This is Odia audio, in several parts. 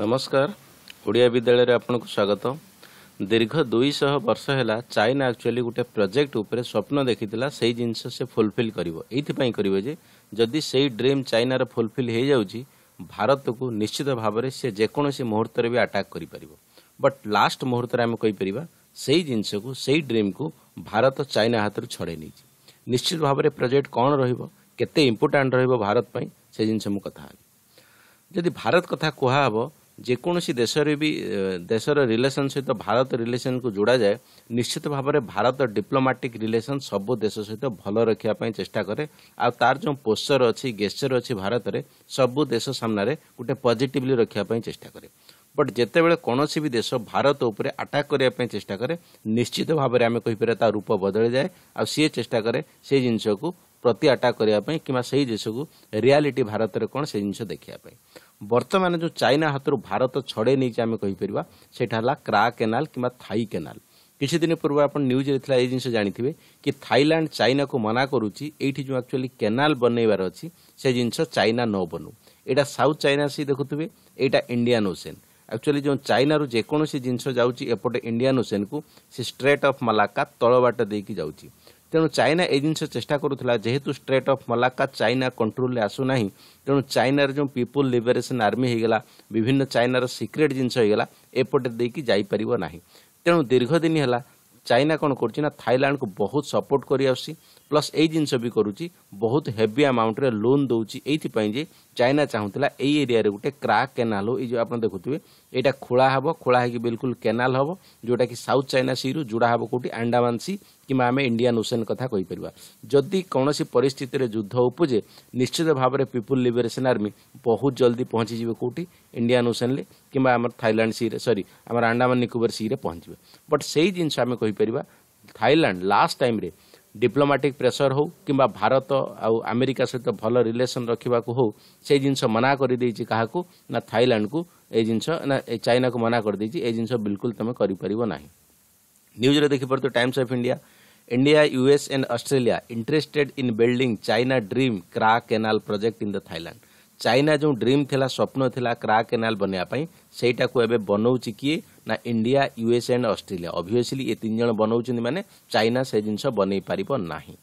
ନମସ୍କାର ଓଡ଼ିଆ ବିଦ୍ୟାଳୟରେ ଆପଣଙ୍କୁ ସ୍ୱାଗତ ଦୀର୍ଘ ଦୁଇଶହ ବର୍ଷ ହେଲା ଚାଇନା ଆକ୍ଚୁଆଲି ଗୋଟେ ପ୍ରୋଜେକ୍ଟ ଉପରେ ସ୍ୱପ୍ନ ଦେଖିଥିଲା ସେଇ ଜିନିଷ ସେ ଫୁଲଫିଲ୍ କରିବ ଏଇଥିପାଇଁ କରିବ ଯେ ଯଦି ସେଇ ଡ୍ରିମ୍ ଚାଇନାର ଫୁଲଫିଲ୍ ହୋଇଯାଉଛି ଭାରତକୁ ନିଶ୍ଚିତ ଭାବରେ ସେ ଯେକୌଣସି ମୁହୂର୍ତ୍ତରେ ବି ଆଟାକ୍ କରିପାରିବ ବଟ୍ ଲାଷ୍ଟ ମୁହୂର୍ତ୍ତରେ ଆମେ କହିପାରିବା ସେଇ ଜିନିଷକୁ ସେଇ ଡ୍ରିମ୍କୁ ଭାରତ ଚାଇନା ହାତରୁ ଛଡ଼ାଇ ନେଇଛି ନିଶ୍ଚିତ ଭାବରେ ପ୍ରୋଜେକ୍ଟ କ'ଣ ରହିବ କେତେ ଇମ୍ପୋର୍ଟାଣ୍ଟ ରହିବ ଭାରତ ପାଇଁ ସେ ଜିନିଷ ମୁଁ କଥା ହେବି ଯଦି ଭାରତ କଥା କୁହାହେବ ଯେକୌଣସି ଦେଶରେ ବି ଦେଶର ରିଲେସନ୍ ସହିତ ଭାରତ ରିଲେସନ୍କୁ ଯୋଡ଼ାଯାଏ ନିଶ୍ଚିତ ଭାବରେ ଭାରତ ଡିପ୍ଲୋମାଟିକ୍ ରିଲେସନ୍ ସବୁ ଦେଶ ସହିତ ଭଲ ରଖିବା ପାଇଁ ଚେଷ୍ଟା କରେ ଆଉ ତାର ଯେଉଁ ପୋଷର ଅଛି ଗେଷ୍ଚର ଅଛି ଭାରତରେ ସବୁ ଦେଶ ସାମ୍ନାରେ ଗୋଟେ ପଜିଟିଭଲି ରଖିବା ପାଇଁ ଚେଷ୍ଟା କରେ ବଟ୍ ଯେତେବେଳେ କୌଣସି ବି ଦେଶ ଭାରତ ଉପରେ ଆଟାକ୍ କରିବା ପାଇଁ ଚେଷ୍ଟା କରେ ନିଶ୍ଚିତ ଭାବରେ ଆମେ କହିପାରିବା ତା ରୂପ ବଦଳିଯାଏ ଆଉ ସିଏ ଚେଷ୍ଟା କରେ ସେ ଜିନିଷକୁ ପ୍ରତି ଆଟାକ୍ କରିବା ପାଇଁ କିମ୍ବା ସେହି ଦେଶକୁ ରିଆଲିଟି ଭାରତରେ କ'ଣ ସେ ଜିନିଷ ଦେଖିବା ପାଇଁ ବର୍ତ୍ତମାନ ଯେଉଁ ଚାଇନା ହାତରୁ ଭାରତ ଛଡ଼େଇ ନେଇଛି ଆମେ କହିପାରିବା ସେଇଟା ହେଲା କ୍ରା କେନାଲ କିମ୍ବା ଥାଇ କେନାଲ କିଛି ଦିନ ପୂର୍ବରୁ ଆପଣ ନ୍ୟୁଜ୍ରେ ଥିଲା ଏଇ ଜିନିଷ ଜାଣିଥିବେ କି ଥାଇଲାଣ୍ଡ ଚାଇନାକୁ ମନା କରୁଛି ଏଇଠି ଯେଉଁ ଆକ୍ଚୁଆଲି କେନାଲ ବନେଇବାର ଅଛି ସେ ଜିନିଷ ଚାଇନା ନ ବନୁ ଏଇଟା ସାଉଥ୍ ଚାଇନା ସି ଦେଖୁଥିବେ ଏଇଟା ଇଣ୍ଡିଆନ୍ ଓସେନ୍ ଆକ୍ଚୁଆଲି ଯେଉଁ ଚାଇନାରୁ ଯେକୌଣସି ଜିନିଷ ଯାଉଛି ଏପଟେ ଇଣ୍ଡିଆନ୍ ଓସେନ୍କୁ ସେ ଷ୍ଟ୍ରେଟ୍ ଅଫ୍ ମାଲାକା ତଳବାଟ ଦେଇକି ଯାଉଛି ତେଣୁ ଚାଇନା ଏ ଜିନିଷ ଚେଷ୍ଟା କରୁଥିଲା ଯେହେତୁ ଷ୍ଟେଟ୍ ଅଫ୍ ମଲାକା ଚାଇନା କଣ୍ଟ୍ରୋଲରେ ଆସୁନାହିଁ ତେଣୁ ଚାଇନାର ଯେଉଁ ପିପୁଲ ଲିବରେସନ୍ ଆର୍ମି ହୋଇଗଲା ବିଭିନ୍ନ ଚାଇନାର ସିକ୍ରେଟ୍ ଜିନିଷ ହୋଇଗଲା ଏପଟେ ଦେଇକି ଯାଇପାରିବ ନାହିଁ ତେଣୁ ଦୀର୍ଘ ଦିନ ହେଲା ଚାଇନା କ'ଣ କରୁଛି ନା ଥାଇଲାଣ୍ଡକୁ ବହୁତ ସପୋର୍ଟ କରିଆସୁଛି प्लस ये जिनस भी करुच्ची बहुत हेवी आमाउंट्रे लोन दौरान ये चाइना चाहूला ये एरिया गोटे क्राक केनाल हो ये आप देखुए यहाँ खोला हे खोला बिलकुल केनाल हम जोटा कि साउथ चाइना सी रु जोड़ा हम कौट आंडामान सी कि आम इंडियान ओसेन कथापर जदि कौन परिस्थित युद्ध उपजे निश्चित भाव में पीपुल लिबरेसन आर्मी बहुत जल्दी पहुंची जी कौटी इंडियान ओसेन कि थाइलैंड सी सरी आम आंडा निकोबर सी पहुंचे बट से जिनस Thailand last time diplomatic pressure हो किम्बा भारत आउ अमेरिका सहित भनौँ रेसन रकिसै जिनिस मना कर गरिदिइ काहाको नै जिस चाइना को मना गरिदि ए जिस बलकुल तयजे देखि Times of India India US and Australia interested in building China dream Kra canal project in the Thailand China ଯେଉଁ ଡ୍ରିମ୍ ଥିଲା ସ୍ୱପ୍ନ ଥିଲା କ୍ରା କେନାଲ ବନେଇବା ପାଇଁ ସେଇଟାକୁ ଏବେ ବନଉଛି କିଏ ନା India US and Australia obviously ଏ ତିନି ଜଣ ବନଉଛନ୍ତି ମାନେ ଚାଇନା ସେ ଜିନିଷ ବନେଇ ପାରିବ ନାହିଁ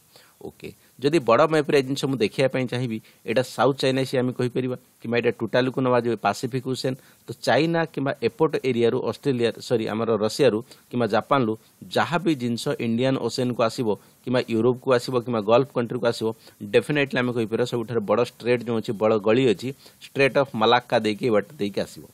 ଓକେ ଯଦି ବଡ଼ ମ୍ୟାପ୍ରେ ଏ ଜିନିଷ ମୁଁ ଦେଖିବା ପାଇଁ ଚାହିଁବି ଏଇଟା ସାଉଥ୍ ଚାଇନା ସି ଆମେ କହିପାରିବା କିମ୍ବା ଏଇଟା ଟୋଟାଲକୁ ନେବା ଯେଉଁ ପାସିଫିକ୍ ଓସେନ୍ ତ ଚାଇନା କିମ୍ବା ଏପଟ ଏରିଆରୁ ଅଷ୍ଟ୍ରେଲିଆ ସରି ଆମର ରଷିଆରୁ କିମ୍ବା ଜାପାନରୁ ଯାହା ବି ଜିନିଷ ଇଣ୍ଡିଆନ୍ ଓସେନ୍କୁ ଆସିବ କିମ୍ବା ୟୁରୋପକୁ ଆସିବ କିମ୍ବା ଗଲ୍ଫ କଣ୍ଟ୍ରିକୁ ଆସିବ ଡେଫିନେଟଲି ଆମେ କହିପାରିବା ସବୁଠାରୁ ବଡ଼ ଷ୍ଟ୍ରେଟ୍ ଯେଉଁ ଅଛି ବଡ଼ ଗଳି ଅଛି ଷ୍ଟ୍ରେଟ୍ ଅଫ୍ ମାଲାକ୍କା ଦେଇକି ବାଟ ଦେଇକି ଆସିବ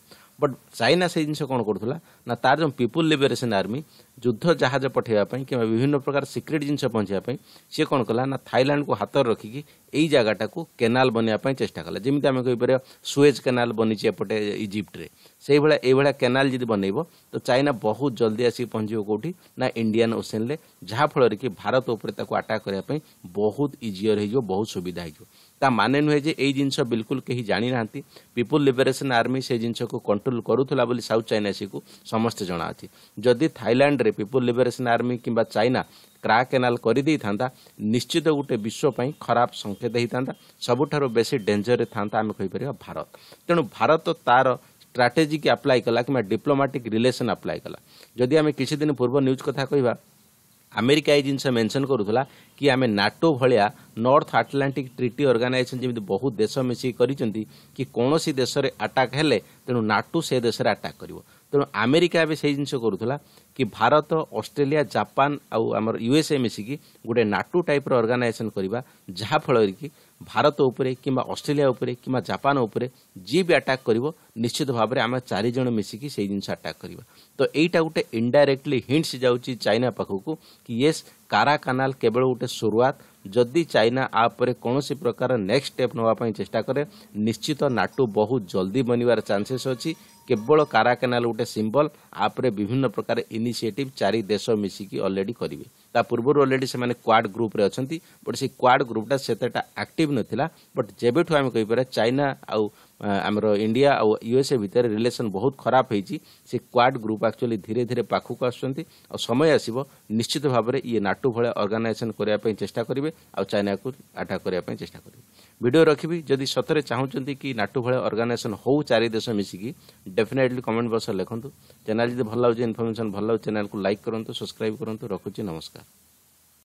ବଟ୍ ଚାଇନା ସେଇ ଜିନିଷ କ'ଣ କରୁଥିଲା ନା ତାର ଯେଉଁ ପିପୁଲ୍ ଲିବରେସନ୍ ଆର୍ମି ଯୁଦ୍ଧ ଜାହାଜ ପଠାଇବା ପାଇଁ କିମ୍ବା ବିଭିନ୍ନ ପ୍ରକାର ସିକ୍ରେଟ୍ ଜିନିଷ ପହଞ୍ଚିବା ପାଇଁ ସିଏ କ'ଣ କଲା ନା ଥାଇଲାଣ୍ଡକୁ ହାତରେ ରଖିକି এই জায়গাটাକୁ କେନାଲ ବନେଇବା ପାଇଁ ଚେଷ୍ଟା କଲା ଯେମିତି ଆମେ କହିପାରିବା ସୁଏଜ୍ କେନାଲ ବନିଛି ଏପଟେ ଇଜିପ୍ଟରେ ସେଇଭଳିଆ ଏଇଭଳିଆ କେନାଲ ଯଦି ବନେଇବ ତ ଚାଇନା ବହୁତ ଜଲ୍ଦି ଆସିକି ପହଞ୍ଚିବ କେଉଁଠି ନା ଇଣ୍ଡିଆନ୍ ଓସେନରେ ଯାହାଫଳରେ କି ଭାରତ ଉପରେ ତାକୁ ଆଟାକ୍ କରିବା ପାଇଁ ବହୁତ ଇଜିଅର ହେଇଯିବ ବହୁତ ସୁବିଧା ହେଇଯିବ ତା ମାନେ ନୁହେଁ ଯେ ଏଇ ଜିନିଷ ବିଲକୁଲ କେହି ଜାଣିନାହାନ୍ତି ପିପୁଲ ଲିବରେସନ୍ ଆର୍ମି ସେ ଜିନିଷକୁ କଣ୍ଟ୍ରୋଲ କରୁଥିଲା ବୋଲି ସାଉଥ୍ ଚାଇନା ସିକୁ ସମସ୍ତେ ଜଣାଅଛି ଯଦି ଥାଇଲାଣ୍ଡରେ ପିପୁଲ ଲିବରେସନ୍ ଆର୍ମି କିମ୍ବା ଚାଇନା କ୍ରାକ୍ ଏନାଲ୍ କରିଦେଇଥାନ୍ତା ନିଶ୍ଚିତ ଗୋଟେ ବିଶ୍ୱ ପାଇଁ ଖରାପ ସଂକେତ ହୋଇଥାନ୍ତା ସବୁଠାରୁ ବେଶୀ ଡେଞ୍ଜରରେ ଥାଆନ୍ତା ଆମେ କହିପାରିବା ଭାରତ ତେଣୁ ଭାରତ ତା'ର ଷ୍ଟ୍ରାଟେଜିକ୍ ଆପ୍ଲାଏ କଲା କିମ୍ବା ଡିପ୍ଲୋମାଟିକ୍ ରିଲେସନ୍ ଆପ୍ଲାଏ କଲା ଯଦି ଆମେ କିଛି ଦିନ ପୂର୍ବ ନ୍ୟୁଜ୍ କଥା କହିବା ଆମେରିକା ଏଇ ଜିନିଷ ମେନ୍ସନ୍ କରୁଥିଲା କି ଆମେ ନାଟୋ ଭଳିଆ ନର୍ଥ ଆଟଲାଣ୍ଟିକ୍ ଟ୍ରିଟି ଅର୍ଗାନାଇଜେସନ୍ ଯେମିତି ବହୁତ ଦେଶ ମିଶିକି କରିଛନ୍ତି କି କୌଣସି ଦେଶରେ ଆଟାକ୍ ହେଲେ ତେଣୁ ନାଟୋ ସେ ଦେଶରେ ଆଟାକ୍ କରିବ ତେଣୁ ଆମେରିକା ଏବେ ସେଇ ଜିନିଷ କରୁଥିଲା କି ଭାରତ ଅଷ୍ଟ୍ରେଲିଆ ଜାପାନ ଆଉ ଆମର ୟୁଏସ୍ଏ ମିଶିକି ଗୋଟେ ନାଟୁ ଟାଇପ୍ର ଅର୍ଗାନାଇଜେସନ୍ କରିବା ଯାହାଫଳରେ କି ଭାରତ ଉପରେ କିମ୍ବା ଅଷ୍ଟ୍ରେଲିଆ ଉପରେ କିମ୍ବା ଜାପାନ ଉପରେ ଯିଏ ବି ଆଟାକ୍ କରିବ ନିଶ୍ଚିତ ଭାବରେ ଆମେ ଚାରିଜଣ ମିଶିକି ସେଇ ଜିନିଷ ଆଟାକ୍ କରିବା ତ ଏଇଟା ଗୋଟେ ଇନଡାଇରେକ୍ଟଲି ହିଣ୍ଟସ୍ ଯାଉଛି ଚାଇନା ପାଖକୁ କି ୟେସ୍ କାରା କାନାଲ କେବଳ ଗୋଟେ ସୁରୁଆତ ଯଦି ଚାଇନା ଆ ପରେ କୌଣସି ପ୍ରକାର ନେକ୍ସଟ ଷ୍ଟେପ୍ ନେବା ପାଇଁ ଚେଷ୍ଟା କରେ ନିଶ୍ଚିତ ନାଟୁ ବହୁତ ଜଲ୍ଦି ବନିବାର ଚାନ୍ସେସ୍ ଅଛି କେବଳ କାରା କେନାଲ ଗୋଟେ ସିମ୍ବଲ ଆପରେ ବିଭିନ୍ନ ପ୍ରକାର ଇନିସିଏଟିଭ୍ ଚାରି ଦେଶ ମିଶିକି ଅଲରେଡ଼ି କରିବେ ତା ପୂର୍ବରୁ ଅଲରେଡ଼ି ସେମାନେ କ୍ୱାଡ଼ ଗ୍ରୁପ୍ରେ ଅଛନ୍ତି ବଟ୍ ସେ କ୍ୱାଡ଼ ଗ୍ରୁପ୍ଟା ସେତେଟା ଆକ୍ଟିଭ୍ ନଥିଲା ବଟ୍ ଯେବେଠୁ ଆମେ କହିପାରିବା ଚାଇନା ଆଉ ଆମର ଇଣ୍ଡିଆ ଆଉ ୟୁଏସ୍ଏ ଭିତରେ ରିଲେସନ୍ ବହୁତ ଖରାପ ହୋଇଛି ସେ କ୍ୱାଡ଼ ଗ୍ରୁପ୍ ଆକ୍ଚୁଆଲି ଧୀରେ ଧୀରେ ପାଖକୁ ଆସୁଛନ୍ତି ଆଉ ସମୟ ଆସିବ ନିଶ୍ଚିତ ଭାବରେ ଇଏ ନାଟୁ ଭଳିଆ ଅର୍ଗାନାଇଜେସନ୍ କରିବା ପାଇଁ ଚେଷ୍ଟା କରିବେ ଆଉ ଚାଇନାକୁ ଆଟାକ୍ କରିବା ପାଇଁ ଚେଷ୍ଟା କରିବେ ଭିଡ଼ିଓ ରଖିବି ଯଦି ସତରେ ଚାହୁଁଛନ୍ତି କି ନାଟୁ ଭଳିଆ ଅର୍ଗାନାଇଜେସନ୍ ହଉ ଚାରି ଦେଶ ମିଶିକି ଡେଫିନେଟଲି କମେଣ୍ଟ ବକ୍ସରେ ଲେଖନ୍ତୁ ଚ୍ୟାନେଲ୍ ଯଦି ଭଲ ଲାଗୁଛି ଇନଫର୍ମେସନ୍ ଭଲ ଲାଗୁଛି ଚ୍ୟାନେଲ୍କୁ ଲାଇକ୍ କରନ୍ତୁ ସବସ୍କ୍ରାଇବ୍ କରନ୍ତୁ ରଖୁଛି ନମସ୍କାର